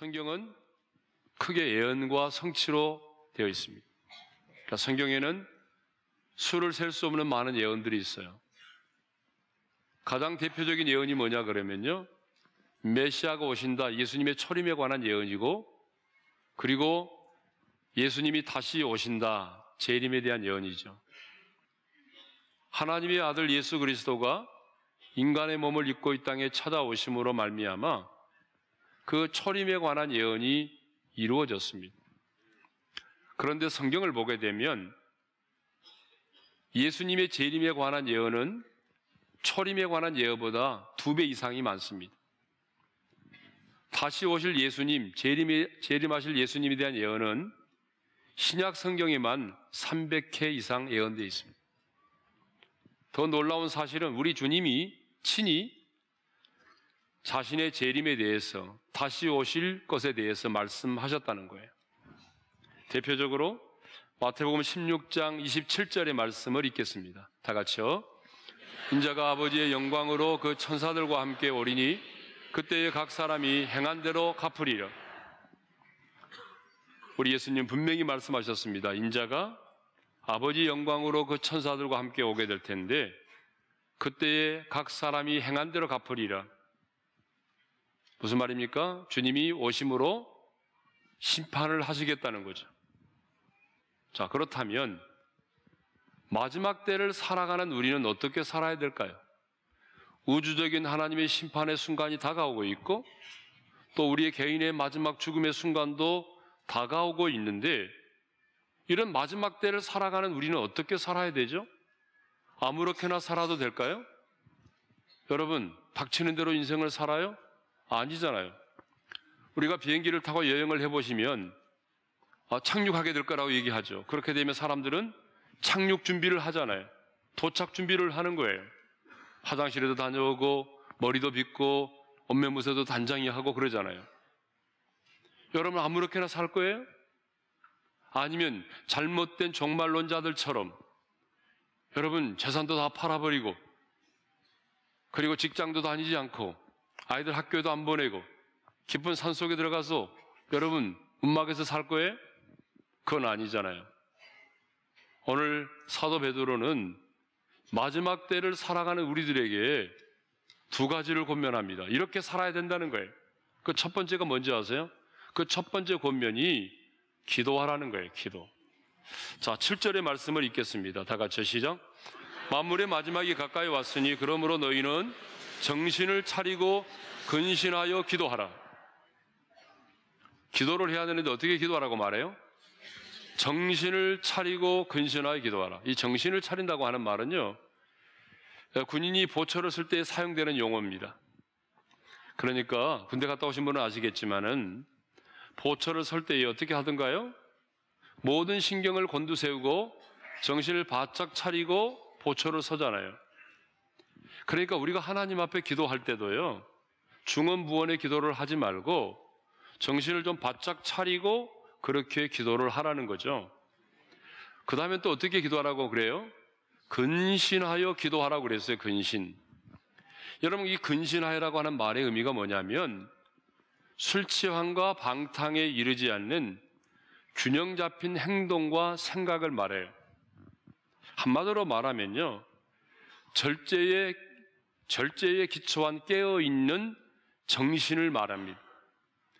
성경은 크게 예언과 성취로 되어 있습니다. 그러니까 성경에는 수를 셀 수 없는 많은 예언들이 있어요. 가장 대표적인 예언이 뭐냐 그러면요. 메시아가 오신다. 예수님의 초림에 관한 예언이고 그리고 예수님이 다시 오신다. 재림에 대한 예언이죠. 하나님의 아들 예수 그리스도가 인간의 몸을 입고 이 땅에 찾아오심으로 말미암아 그 초림에 관한 예언이 이루어졌습니다. 그런데 성경을 보게 되면 예수님의 재림에 관한 예언은 초림에 관한 예언보다 두 배 이상이 많습니다. 다시 오실 예수님, 재림에, 재림하실 예수님에 대한 예언은 신약 성경에만 300회 이상 예언되어 있습니다. 더 놀라운 사실은 우리 주님이 친히 자신의 재림에 대해서 다시 오실 것에 대해서 말씀하셨다는 거예요. 대표적으로 마태복음 16장 27절의 말씀을 읽겠습니다. 다 같이요. 인자가 아버지의 영광으로 그 천사들과 함께 오리니 그때에 각 사람이 행한 대로 갚으리라. 우리 예수님 분명히 말씀하셨습니다. 인자가 아버지 영광으로 그 천사들과 함께 오게 될 텐데 그때에 각 사람이 행한 대로 갚으리라. 무슨 말입니까? 주님이 오심으로 심판을 하시겠다는 거죠. 자, 그렇다면 마지막 때를 살아가는 우리는 어떻게 살아야 될까요? 우주적인 하나님의 심판의 순간이 다가오고 있고 또 우리의 개인의 마지막 죽음의 순간도 다가오고 있는데 이런 마지막 때를 살아가는 우리는 어떻게 살아야 되죠? 아무렇게나 살아도 될까요? 여러분, 닥치는 대로 인생을 살아요? 아니잖아요. 우리가 비행기를 타고 여행을 해보시면 아, 착륙하게 될 거라고 얘기하죠. 그렇게 되면 사람들은 착륙 준비를 하잖아요. 도착 준비를 하는 거예요. 화장실에도 다녀오고, 머리도 빗고, 옷면무새도 단장이 하고 그러잖아요. 여러분 아무렇게나 살 거예요? 아니면 잘못된 종말론자들처럼 여러분 재산도 다 팔아버리고 그리고 직장도 다니지 않고 아이들 학교도 안 보내고 깊은 산 속에 들어가서 여러분 음악에서 살 거예요? 그건 아니잖아요. 오늘 사도 베드로는 마지막 때를 살아가는 우리들에게 두 가지를 권면합니다. 이렇게 살아야 된다는 거예요. 그 첫 번째가 뭔지 아세요? 그 첫 번째 권면이 기도하라는 거예요. 기도. 자, 7절의 말씀을 읽겠습니다. 다 같이 시작. 만물의 마지막이 가까이 왔으니 그러므로 너희는 정신을 차리고 근신하여 기도하라. 기도를 해야 되는데 어떻게 기도하라고 말해요? 정신을 차리고 근신하여 기도하라. 이 정신을 차린다고 하는 말은요. 군인이 보초를 쓸때 사용되는 용어입니다. 그러니까 군대 갔다 오신 분은 아시겠지만은 보초를 설 때 어떻게 하던가요? 모든 신경을 곤두세우고 정신을 바짝 차리고 보초를 서잖아요. 그러니까 우리가 하나님 앞에 기도할 때도요, 중언부언의 기도를 하지 말고 정신을 좀 바짝 차리고 그렇게 기도를 하라는 거죠. 그 다음에 또 어떻게 기도하라고 그래요? 근신하여 기도하라고 그랬어요, 근신. 여러분, 이 근신하여라고 하는 말의 의미가 뭐냐면 술 취함과 방탕에 이르지 않는 균형 잡힌 행동과 생각을 말해요. 한마디로 말하면요. 절제의 절제에 기초한 깨어있는 정신을 말합니다.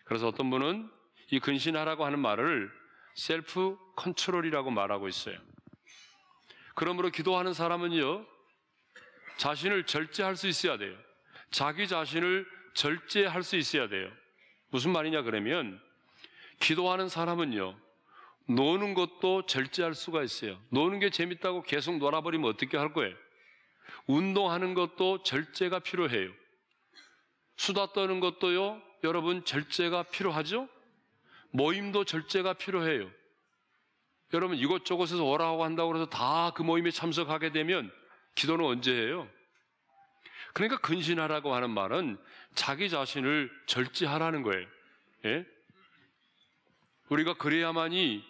그래서 어떤 분은 이 근신하라고 하는 말을 셀프 컨트롤이라고 말하고 있어요. 그러므로 기도하는 사람은요, 자신을 절제할 수 있어야 돼요. 자기 자신을 절제할 수 있어야 돼요. 무슨 말이냐, 그러면, 기도하는 사람은요, 노는 것도 절제할 수가 있어요. 노는 게 재밌다고 계속 놀아버리면 어떻게 할 거예요? 운동하는 것도 절제가 필요해요. 수다 떠는 것도요, 여러분 절제가 필요하죠? 모임도 절제가 필요해요. 여러분 이곳저곳에서 오라고 한다고 해서 다 그 모임에 참석하게 되면 기도는 언제 해요? 그러니까 근신하라고 하는 말은 자기 자신을 절제하라는 거예요. 예? 우리가 그래야만이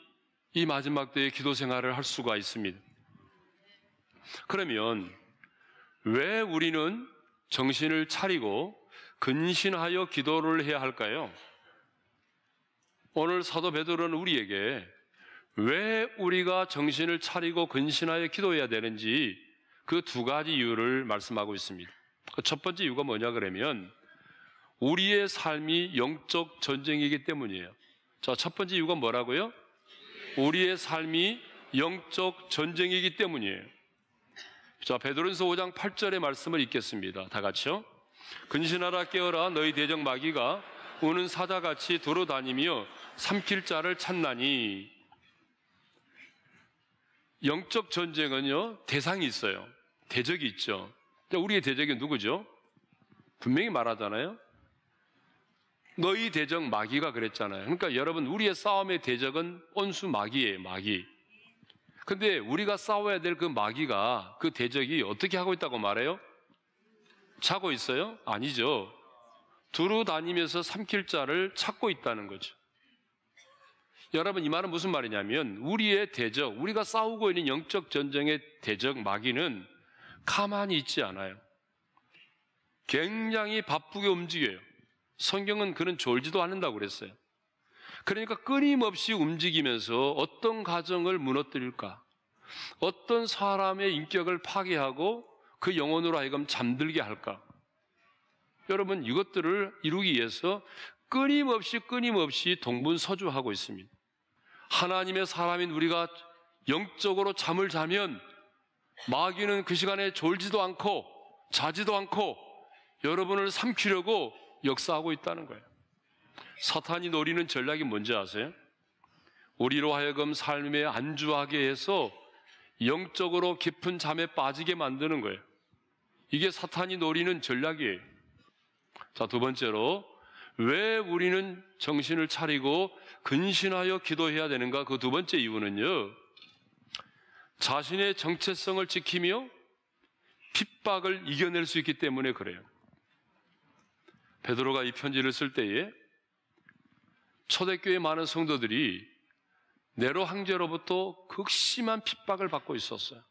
이 마지막 때의 기도 생활을 할 수가 있습니다. 그러면 왜 우리는 정신을 차리고 근신하여 기도를 해야 할까요? 오늘 사도 베드로는 우리에게 왜 우리가 정신을 차리고 근신하여 기도해야 되는지 그 두 가지 이유를 말씀하고 있습니다. 그 첫 번째 이유가 뭐냐 그러면 우리의 삶이 영적 전쟁이기 때문이에요. 자, 첫 번째 이유가 뭐라고요? 우리의 삶이 영적 전쟁이기 때문이에요. 자, 베드로전서 5장 8절의 말씀을 읽겠습니다. 다 같이요. 근신하라 깨어라 너희 대적 마귀가 우는 사자같이 돌아다니며 삼킬 자를 찾나니 영적 전쟁은요 대상이 있어요 대적이 있죠 우리의 대적이 누구죠? 분명히 말하잖아요 너희 대적 마귀가 그랬잖아요 그러니까 여러분 우리의 싸움의 대적은 온수 마귀예요 마귀 근데 우리가 싸워야 될 그 마귀가 그 대적이 어떻게 하고 있다고 말해요? 차고 있어요? 아니죠. 두루 다니면서 삼킬 자를 찾고 있다는 거죠. 여러분 이 말은 무슨 말이냐면 우리의 대적, 우리가 싸우고 있는 영적 전쟁의 대적 마귀는 가만히 있지 않아요. 굉장히 바쁘게 움직여요. 성경은 그는 졸지도 않는다고 그랬어요. 그러니까 끊임없이 움직이면서 어떤 가정을 무너뜨릴까? 어떤 사람의 인격을 파괴하고 그 영혼으로 하여금 잠들게 할까? 여러분, 이것들을 이루기 위해서 끊임없이 끊임없이 동분서주하고 있습니다. 하나님의 사람인 우리가 영적으로 잠을 자면 마귀는 그 시간에 졸지도 않고 자지도 않고 여러분을 삼키려고 역사하고 있다는 거예요. 사탄이 노리는 전략이 뭔지 아세요? 우리로 하여금 삶에 안주하게 해서 영적으로 깊은 잠에 빠지게 만드는 거예요. 이게 사탄이 노리는 전략이에요. 자, 두 번째로, 왜 우리는 정신을 차리고 근신하여 기도해야 되는가? 그 두 번째 이유는요, 자신의 정체성을 지키며 핍박을 이겨낼 수 있기 때문에 그래요. 베드로가 이 편지를 쓸 때에 초대교회 많은 성도들이 네로 황제로부터 극심한 핍박을 받고 있었어요.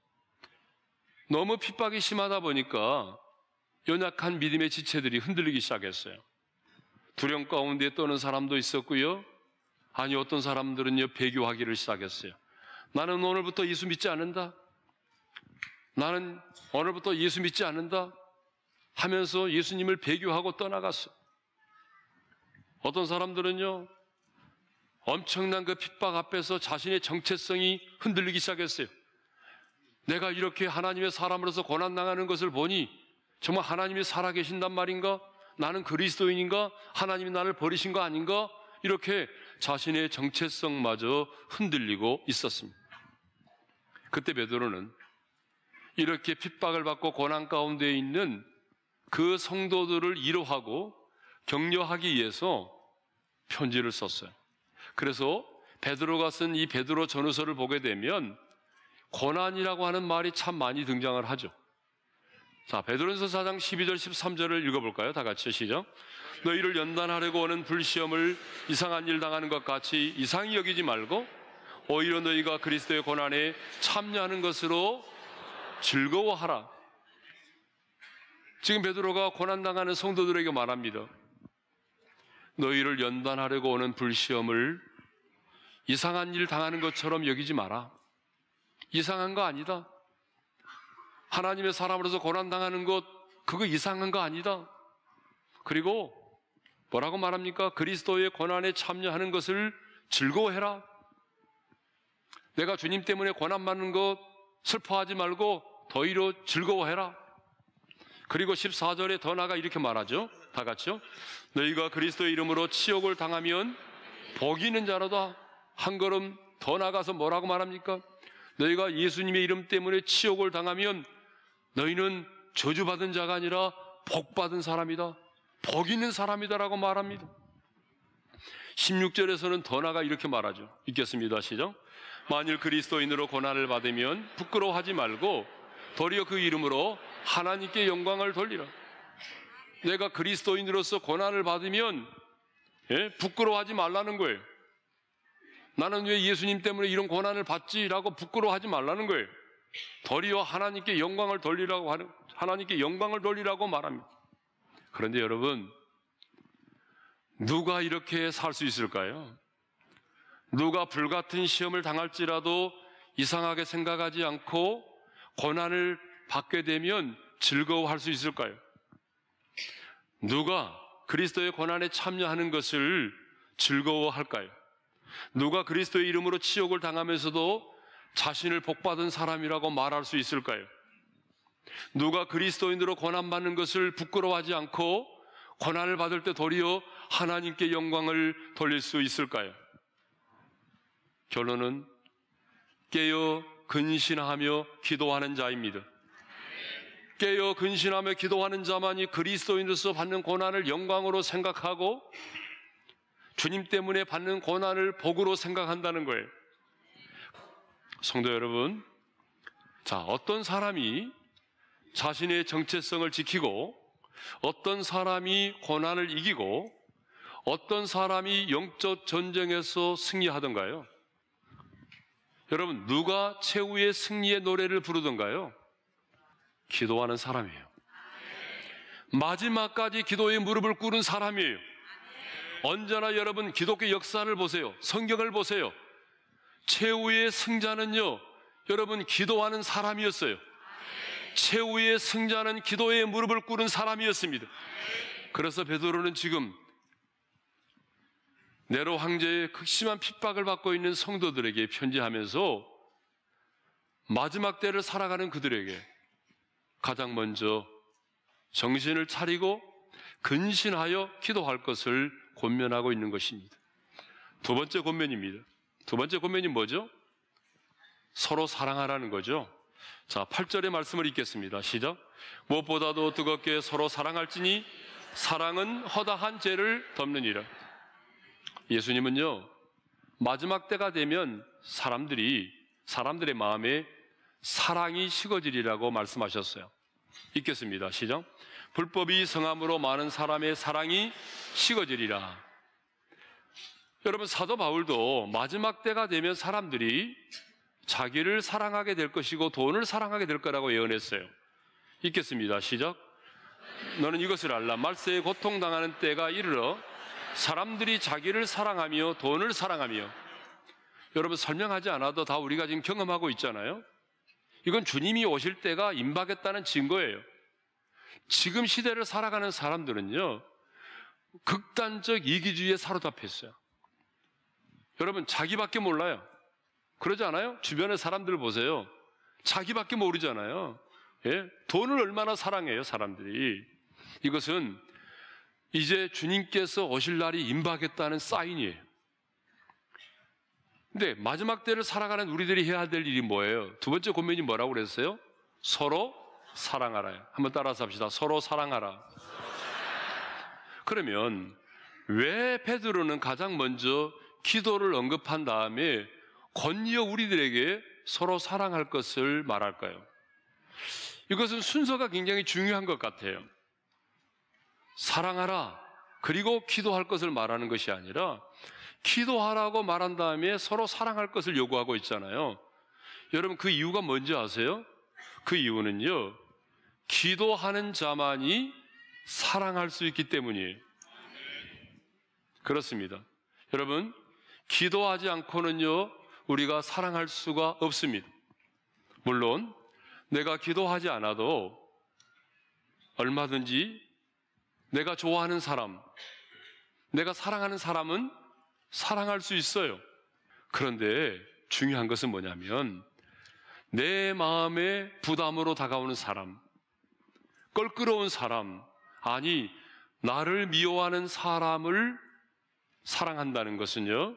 너무 핍박이 심하다 보니까 연약한 믿음의 지체들이 흔들리기 시작했어요. 두려움 가운데 떠는 사람도 있었고요. 아니 어떤 사람들은요 배교하기를 시작했어요. 나는 오늘부터 예수 믿지 않는다. 나는 오늘부터 예수 믿지 않는다 하면서 예수님을 배교하고 떠나갔어요. 어떤 사람들은요 엄청난 그 핍박 앞에서 자신의 정체성이 흔들리기 시작했어요. 내가 이렇게 하나님의 사람으로서 고난당하는 것을 보니 정말 하나님이 살아계신단 말인가? 나는 그리스도인인가? 하나님이 나를 버리신 거 아닌가? 이렇게 자신의 정체성마저 흔들리고 있었습니다. 그때 베드로는 이렇게 핍박을 받고 고난 가운데 있는 그 성도들을 위로하고 격려하기 위해서 편지를 썼어요. 그래서 베드로가 쓴 이 베드로 전후서를 보게 되면 고난이라고 하는 말이 참 많이 등장을 하죠. 자, 베드로전서 4장 12절 13절을 읽어볼까요? 다 같이 시작. 너희를 연단하려고 오는 불시험을 이상한 일 당하는 것 같이 이상히 여기지 말고 오히려 너희가 그리스도의 고난에 참여하는 것으로 즐거워하라. 지금 베드로가 고난 당하는 성도들에게 말합니다. 너희를 연단하려고 오는 불시험을 이상한 일 당하는 것처럼 여기지 마라. 이상한 거 아니다. 하나님의 사람으로서 고난당하는 것, 그거 이상한 거 아니다. 그리고 뭐라고 말합니까? 그리스도의 고난에 참여하는 것을 즐거워해라. 내가 주님 때문에 고난받는 것 슬퍼하지 말고 더위로 즐거워해라. 그리고 14절에 더 나가 이렇게 말하죠. 다 같이요. 너희가 그리스도의 이름으로 치욕을 당하면 복이 있는 자로다. 한 걸음 더 나가서 뭐라고 말합니까? 너희가 예수님의 이름 때문에 치욕을 당하면 너희는 저주받은 자가 아니라 복받은 사람이다. 복 있는 사람이다라고 말합니다. 16절에서는 더 나가 이렇게 말하죠. 읽겠습니다. 시작. 만일 그리스도인으로 고난을 받으면 부끄러워하지 말고 도리어 그 이름으로 하나님께 영광을 돌리라. 내가 그리스도인으로서 고난을 받으면 예? 부끄러워하지 말라는 거예요. 나는 왜 예수님 때문에 이런 고난을 받지라고 부끄러워하지 말라는 거예요. 도리어 하나님께 영광을 돌리라고 하는 하나님께 영광을 돌리라고 말합니다. 그런데 여러분 누가 이렇게 살 수 있을까요? 누가 불같은 시험을 당할지라도 이상하게 생각하지 않고 고난을 받게 되면 즐거워할 수 있을까요? 누가 그리스도의 고난에 참여하는 것을 즐거워할까요? 누가 그리스도의 이름으로 치욕을 당하면서도 자신을 복받은 사람이라고 말할 수 있을까요? 누가 그리스도인으로 권한받는 것을 부끄러워하지 않고 권한을 받을 때 도리어 하나님께 영광을 돌릴 수 있을까요? 결론은 깨어 근신하며 기도하는 자입니다. 깨어 근신하며 기도하는 자만이 그리스도인으로서 받는 고난을 영광으로 생각하고 주님 때문에 받는 고난을 복으로 생각한다는 거예요. 성도 여러분, 자, 어떤 사람이 자신의 정체성을 지키고 어떤 사람이 고난을 이기고 어떤 사람이 영적 전쟁에서 승리하던가요? 여러분, 누가 최후의 승리의 노래를 부르던가요? 기도하는 사람이에요. 마지막까지 기도의 무릎을 꿇은 사람이에요. 언제나 여러분 기독교 역사를 보세요. 성경을 보세요. 최후의 승자는요, 여러분 기도하는 사람이었어요. 최후의 승자는 기도에 무릎을 꿇은 사람이었습니다. 그래서 베드로는 지금 네로 황제의 극심한 핍박을 받고 있는 성도들에게 편지하면서 마지막 때를 살아가는 그들에게 가장 먼저 정신을 차리고 근신하여 기도할 것을 권면하고 있는 것입니다. 두 번째 권면입니다. 두 번째 권면이 뭐죠? 서로 사랑하라는 거죠. 자, 8절의 말씀을 읽겠습니다. 시작. 무엇보다도 뜨겁게 서로 사랑할지니 사랑은 허다한 죄를 덮느이라 예수님은요, 마지막 때가 되면 사람들이, 사람들의 마음에 사랑이 식어지리라고 말씀하셨어요. 읽겠습니다. 시작. 불법이 성함으로 많은 사람의 사랑이 식어지리라. 여러분 사도 바울도 마지막 때가 되면 사람들이 자기를 사랑하게 될 것이고 돈을 사랑하게 될 거라고 예언했어요. 읽겠습니다. 시작. 너는 이것을 알라. 말세에 고통당하는 때가 이르러 사람들이 자기를 사랑하며 돈을 사랑하며 여러분 설명하지 않아도 다 우리가 지금 경험하고 있잖아요. 이건 주님이 오실 때가 임박했다는 증거예요. 지금 시대를 살아가는 사람들은요, 극단적 이기주의에 사로잡혀 있어요. 여러분, 자기밖에 몰라요. 그러지 않아요? 주변의 사람들 보세요. 자기밖에 모르잖아요. 예? 돈을 얼마나 사랑해요, 사람들이. 이것은 이제 주님께서 오실 날이 임박했다는 사인이에요. 근데 마지막 때를 살아가는 우리들이 해야 될 일이 뭐예요? 두 번째 고민이 뭐라고 그랬어요? 서로 사랑하라. 한번 따라서 합시다. 서로 사랑하라. 그러면 왜 베드로는 가장 먼저 기도를 언급한 다음에 권여 우리들에게 서로 사랑할 것을 말할까요? 이것은 순서가 굉장히 중요한 것 같아요. 사랑하라. 그리고 기도할 것을 말하는 것이 아니라 기도하라고 말한 다음에 서로 사랑할 것을 요구하고 있잖아요. 여러분 그 이유가 뭔지 아세요? 그 이유는요, 기도하는 자만이 사랑할 수 있기 때문이에요. 그렇습니다. 여러분, 기도하지 않고는요, 우리가 사랑할 수가 없습니다. 물론, 내가 기도하지 않아도 얼마든지 내가 좋아하는 사람, 내가 사랑하는 사람은 사랑할 수 있어요. 그런데 중요한 것은 뭐냐면 내 마음의 부담으로 다가오는 사람, 껄끄러운 사람, 아니, 나를 미워하는 사람을 사랑한다는 것은요,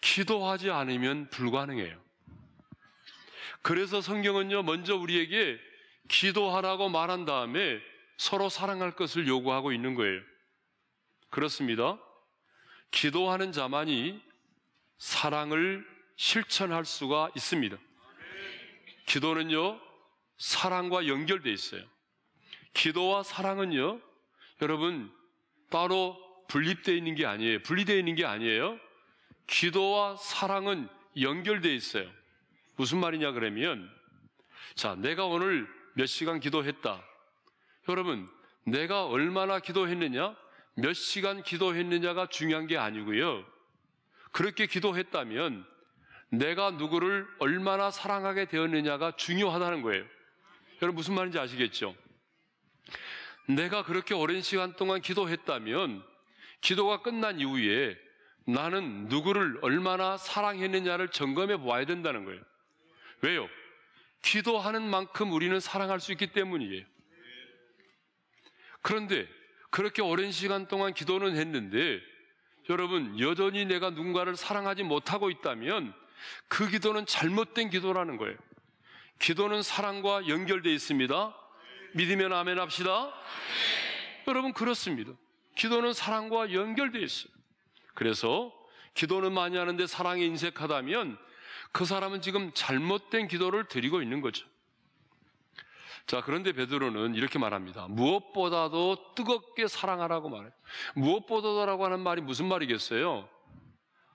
기도하지 않으면 불가능해요. 그래서 성경은요, 먼저 우리에게 기도하라고 말한 다음에 서로 사랑할 것을 요구하고 있는 거예요. 그렇습니다. 기도하는 자만이 사랑을 실천할 수가 있습니다. 기도는요, 사랑과 연결돼 있어요. 기도와 사랑은요, 여러분, 따로 분립되어 있는 게 아니에요. 분리되어 있는 게 아니에요. 기도와 사랑은 연결돼 있어요. 무슨 말이냐 그러면, 자, 내가 오늘 몇 시간 기도했다. 여러분, 내가 얼마나 기도했느냐, 몇 시간 기도했느냐가 중요한 게 아니고요. 그렇게 기도했다면 내가 누구를 얼마나 사랑하게 되었느냐가 중요하다는 거예요. 여러분 무슨 말인지 아시겠죠? 내가 그렇게 오랜 시간 동안 기도했다면 기도가 끝난 이후에 나는 누구를 얼마나 사랑했느냐를 점검해 보아야 된다는 거예요. 왜요? 기도하는 만큼 우리는 사랑할 수 있기 때문이에요. 그런데 그렇게 오랜 시간 동안 기도는 했는데 여러분 여전히 내가 누군가를 사랑하지 못하고 있다면 그 기도는 잘못된 기도라는 거예요. 기도는 사랑과 연결되어 있습니다. 믿으면 아멘 합시다. 여러분, 그렇습니다. 기도는 사랑과 연결되어 있어요. 그래서 기도는 많이 하는데 사랑에 인색하다면 그 사람은 지금 잘못된 기도를 드리고 있는 거죠. 자, 그런데 베드로는 이렇게 말합니다. 무엇보다도 뜨겁게 사랑하라고 말해요. 무엇보다도라고 하는 말이 무슨 말이겠어요?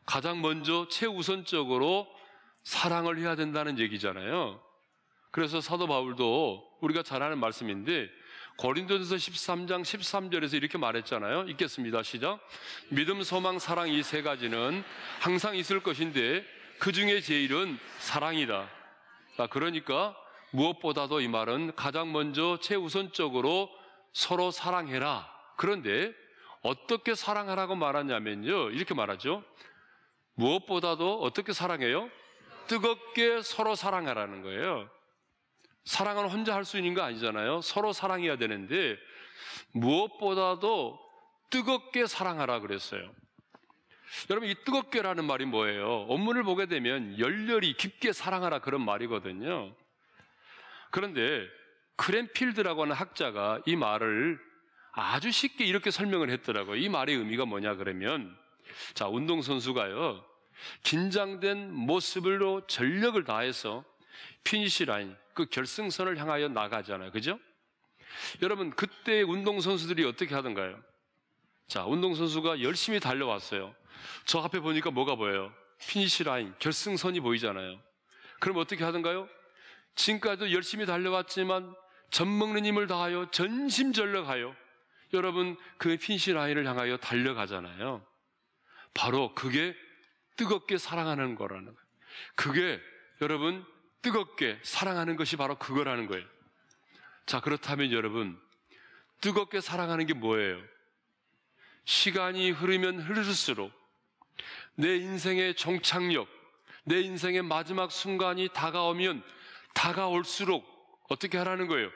가장 먼저 최우선적으로 사랑을 해야 된다는 얘기잖아요. 그래서 사도 바울도 우리가 잘 아는 말씀인데 고린도전서 13장 13절에서 이렇게 말했잖아요. 읽겠습니다. 시작. 믿음, 소망, 사랑 이 세 가지는 항상 있을 것인데 그 중에 제일은 사랑이다. 아, 그러니까 무엇보다도 이 말은 가장 먼저 최우선적으로 서로 사랑해라. 그런데 어떻게 사랑하라고 말하냐면요. 이렇게 말하죠. 무엇보다도 어떻게 사랑해요? 뜨겁게 서로 사랑하라는 거예요. 사랑은 혼자 할 수 있는 거 아니잖아요. 서로 사랑해야 되는데 무엇보다도 뜨겁게 사랑하라 그랬어요. 여러분 이 뜨겁게라는 말이 뭐예요? 원문을 보게 되면 열렬히 깊게 사랑하라 그런 말이거든요. 그런데 크랜필드라고 하는 학자가 이 말을 아주 쉽게 이렇게 설명을 했더라고요. 이 말의 의미가 뭐냐 그러면 자, 운동선수가요, 긴장된 모습으로 전력을 다해서 피니시 라인, 그 결승선을 향하여 나가잖아요. 그죠? 여러분, 그때 운동선수들이 어떻게 하던가요? 자, 운동선수가 열심히 달려왔어요. 저 앞에 보니까 뭐가 보여요? 피니시 라인, 결승선이 보이잖아요. 그럼 어떻게 하던가요? 지금까지도 열심히 달려왔지만 젖먹는 힘을 다하여 전심전력하여 여러분 그 피니시 라인을 향하여 달려가잖아요. 바로 그게 뜨겁게 사랑하는 거라는 거예요. 그게 여러분 뜨겁게 사랑하는 것이 바로 그거라는 거예요. 자, 그렇다면 여러분 뜨겁게 사랑하는 게 뭐예요? 시간이 흐르면 흐를수록 내 인생의 종착역내 인생의 마지막 순간이 다가오면 다가올수록 어떻게 하라는 거예요?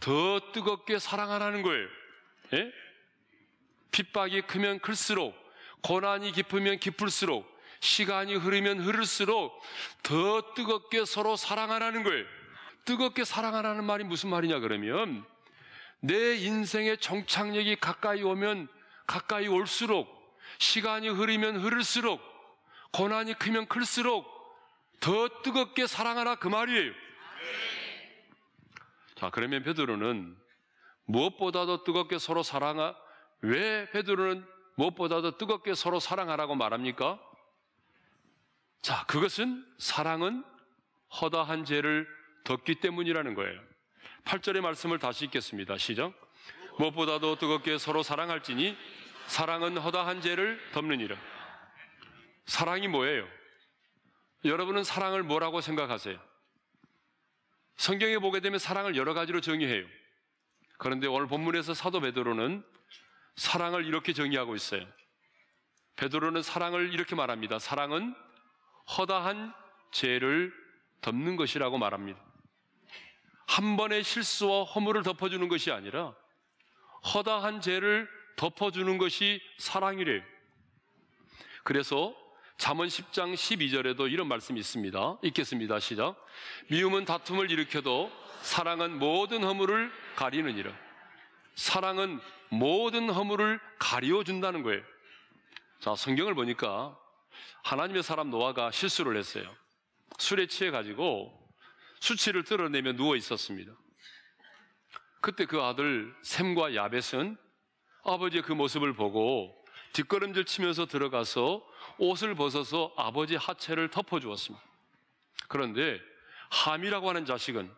더 뜨겁게 사랑하라는 거예요. 예? 핍박이 크면 클수록 고난이 깊으면 깊을수록 시간이 흐르면 흐를수록 더 뜨겁게 서로 사랑하라는 걸 뜨겁게 사랑하라는 말이 무슨 말이냐 그러면 내 인생의 정착력이 가까이 오면 가까이 올수록 시간이 흐르면 흐를수록 고난이 크면 클수록 더 뜨겁게 사랑하라 그 말이에요. 자 그러면 베드로는 무엇보다도 뜨겁게 서로 사랑하 왜 베드로는 무엇보다도 뜨겁게 서로 사랑하라고 말합니까? 자, 그것은 사랑은 허다한 죄를 덮기 때문이라는 거예요. 8절의 말씀을 다시 읽겠습니다. 시작. 무엇보다도 뜨겁게 서로 사랑할지니 사랑은 허다한 죄를 덮느니라. 사랑이 뭐예요? 여러분은 사랑을 뭐라고 생각하세요? 성경에 보게 되면 사랑을 여러 가지로 정의해요. 그런데 오늘 본문에서 사도 베드로는 사랑을 이렇게 정의하고 있어요. 베드로는 사랑을 이렇게 말합니다. 사랑은 허다한 죄를 덮는 것이라고 말합니다. 한 번의 실수와 허물을 덮어주는 것이 아니라 허다한 죄를 덮어주는 것이 사랑이래요. 그래서 잠언 10장 12절에도 이런 말씀이 있습니다. 읽겠습니다. 시작. 미움은 다툼을 일으켜도 사랑은 모든 허물을 가리느니라. 사랑은 모든 허물을 가려준다는 거예요. 자, 성경을 보니까 하나님의 사람 노아가 실수를 했어요. 술에 취해가지고 수치를 드러내며 누워 있었습니다. 그때 그 아들 샘과 야벳은 아버지의 그 모습을 보고 뒷걸음질 치면서 들어가서 옷을 벗어서 아버지 하체를 덮어주었습니다. 그런데 함이라고 하는 자식은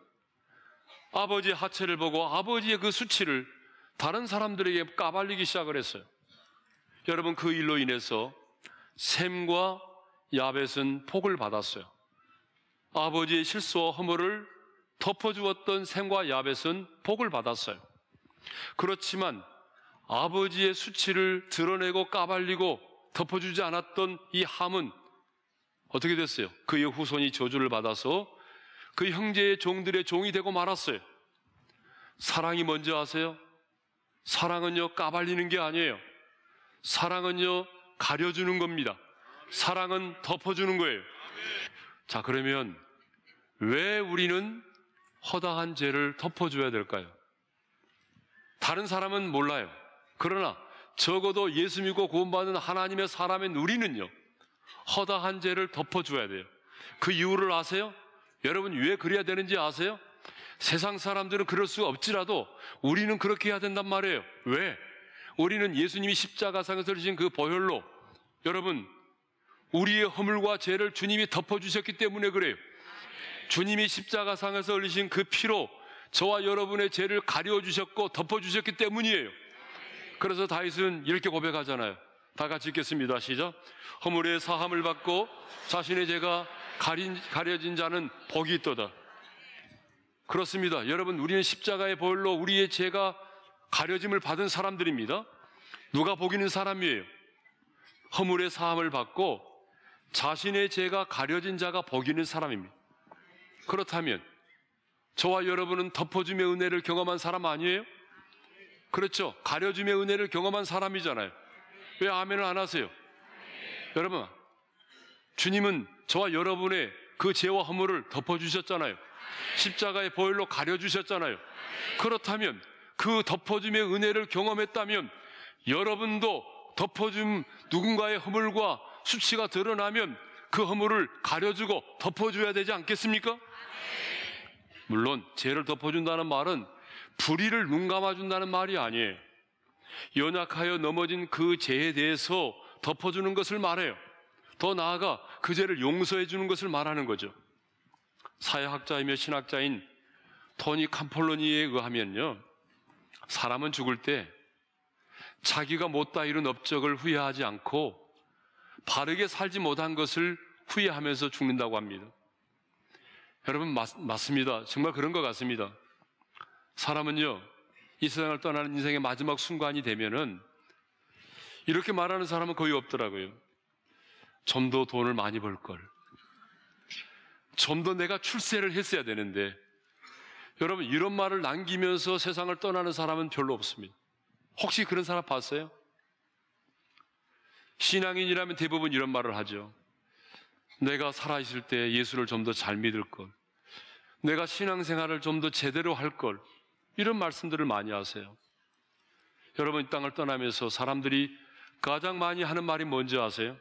아버지 하체를 보고 아버지의 그 수치를 다른 사람들에게 까발리기 시작을 했어요. 여러분 그 일로 인해서 샘과 야벳은 폭을 받았어요. 아버지의 실수와 허물을 덮어주었던 샘과 야벳은 복을 받았어요. 그렇지만 아버지의 수치를 드러내고 까발리고 덮어주지 않았던 이 함은 어떻게 됐어요? 그의 후손이 저주를 받아서 그 형제의 종들의 종이 되고 말았어요. 사랑이 먼저 하세요? 사랑은요, 까발리는 게 아니에요. 사랑은요, 가려주는 겁니다. 사랑은 덮어주는 거예요. 자, 그러면 왜 우리는 허다한 죄를 덮어줘야 될까요? 다른 사람은 몰라요. 그러나 적어도 예수 믿고 구원받는 하나님의 사람인 우리는요, 허다한 죄를 덮어줘야 돼요. 그 이유를 아세요? 여러분 왜 그래야 되는지 아세요? 세상 사람들은 그럴 수 없지라도 우리는 그렇게 해야 된단 말이에요. 왜? 우리는 예수님이 십자가상에서 흘리신 그 보혈로 여러분 우리의 허물과 죄를 주님이 덮어주셨기 때문에 그래요. 주님이 십자가상에서 흘리신 그 피로 저와 여러분의 죄를 가려주셨고 덮어주셨기 때문이에요. 그래서 다윗은 이렇게 고백하잖아요. 다 같이 읽겠습니다. 시작. 허물의 사함을 받고 자신의 죄가 가린, 가려진 자는 복이 있도다. 그렇습니다. 여러분, 우리는 십자가의 벌로 우리의 죄가 가려짐을 받은 사람들입니다. 누가 복이는 사람이에요. 허물의 사함을 받고 자신의 죄가 가려진 자가 복이는 사람입니다. 그렇다면 저와 여러분은 덮어줌의 은혜를 경험한 사람 아니에요? 그렇죠. 가려줌의 은혜를 경험한 사람이잖아요. 왜 아멘을 안 하세요? 여러분, 주님은 저와 여러분의 그 죄와 허물을 덮어주셨잖아요. 십자가의 보혈로 가려주셨잖아요. 그렇다면 그 덮어줌의 은혜를 경험했다면 여러분도 덮어줌 누군가의 허물과 수치가 드러나면 그 허물을 가려주고 덮어줘야 되지 않겠습니까? 물론 죄를 덮어준다는 말은 불의를 눈 감아준다는 말이 아니에요. 연약하여 넘어진 그 죄에 대해서 덮어주는 것을 말해요. 더 나아가 그 죄를 용서해 주는 것을 말하는 거죠. 사회학자이며 신학자인 토니 캄폴로니에 의하면요. 사람은 죽을 때 자기가 못다 이룬 업적을 후회하지 않고 바르게 살지 못한 것을 후회하면서 죽는다고 합니다. 여러분, 맞, 맞습니다. 정말 그런 것 같습니다. 사람은요, 이 세상을 떠나는 인생의 마지막 순간이 되면은 이렇게 말하는 사람은 거의 없더라고요. 좀더 돈을 많이 벌 걸. 좀 더 내가 출세를 했어야 되는데. 여러분, 이런 말을 남기면서 세상을 떠나는 사람은 별로 없습니다. 혹시 그런 사람 봤어요? 신앙인이라면 대부분 이런 말을 하죠. 내가 살아있을 때 예수를 좀 더 잘 믿을 걸. 내가 신앙생활을 좀 더 제대로 할 걸. 이런 말씀들을 많이 하세요. 여러분, 이 땅을 떠나면서 사람들이 가장 많이 하는 말이 뭔지 아세요?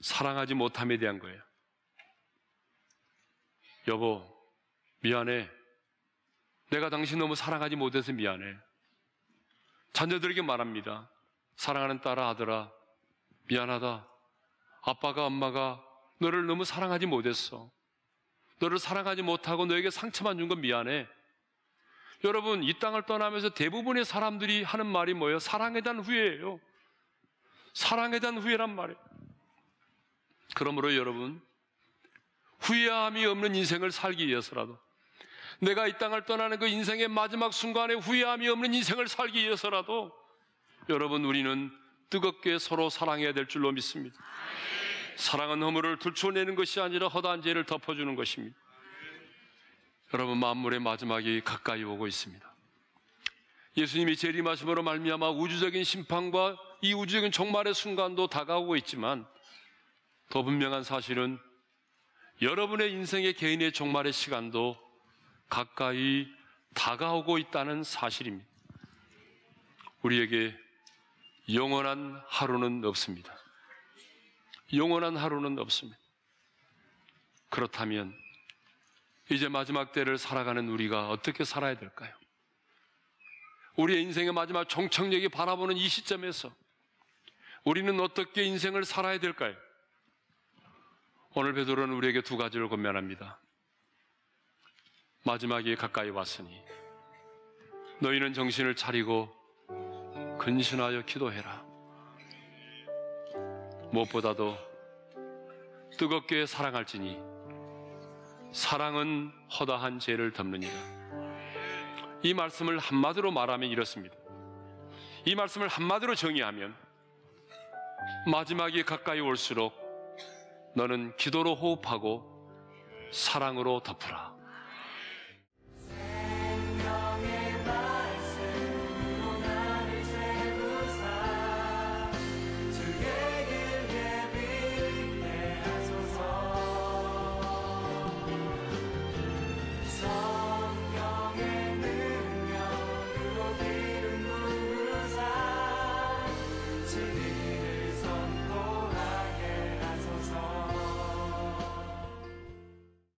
사랑하지 못함에 대한 거예요. 여보, 미안해. 내가 당신 너무 사랑하지 못해서 미안해. 자녀들에게 말합니다. 사랑하는 딸아, 아들아, 미안하다. 아빠가, 엄마가 너를 너무 사랑하지 못했어. 너를 사랑하지 못하고 너에게 상처만 준 건 미안해. 여러분, 이 땅을 떠나면서 대부분의 사람들이 하는 말이 뭐예요? 사랑에 대한 후회예요. 사랑에 대한 후회란 말이에요. 그러므로 여러분, 후회함이 없는 인생을 살기 위해서라도, 내가 이 땅을 떠나는 그 인생의 마지막 순간에 후회함이 없는 인생을 살기 위해서라도, 여러분, 우리는 뜨겁게 서로 사랑해야 될 줄로 믿습니다. 사랑은 허물을 들춰내는 것이 아니라 허다한 죄를 덮어주는 것입니다. 여러분 만물의 마지막이 가까이 오고 있습니다. 예수님이 재림하심으로 말미암아 우주적인 심판과 이 우주적인 종말의 순간도 다가오고 있지만 더 분명한 사실은 여러분의 인생의 개인의 종말의 시간도 가까이 다가오고 있다는 사실입니다. 우리에게 영원한 하루는 없습니다. 영원한 하루는 없습니다. 그렇다면 이제 마지막 때를 살아가는 우리가 어떻게 살아야 될까요? 우리의 인생의 마지막 종착역이 바라보는 이 시점에서 우리는 어떻게 인생을 살아야 될까요? 오늘 베드로는 우리에게 두 가지를 권면합니다. 마지막이 가까이 왔으니 너희는 정신을 차리고 근신하여 기도해라. 무엇보다도 뜨겁게 사랑할지니 사랑은 허다한 죄를 덮느니라. 이 말씀을 한마디로 말하면 이렇습니다. 이 말씀을 한마디로 정의하면 마지막이 가까이 올수록 너는 기도로 호흡하고 사랑으로 덮으라.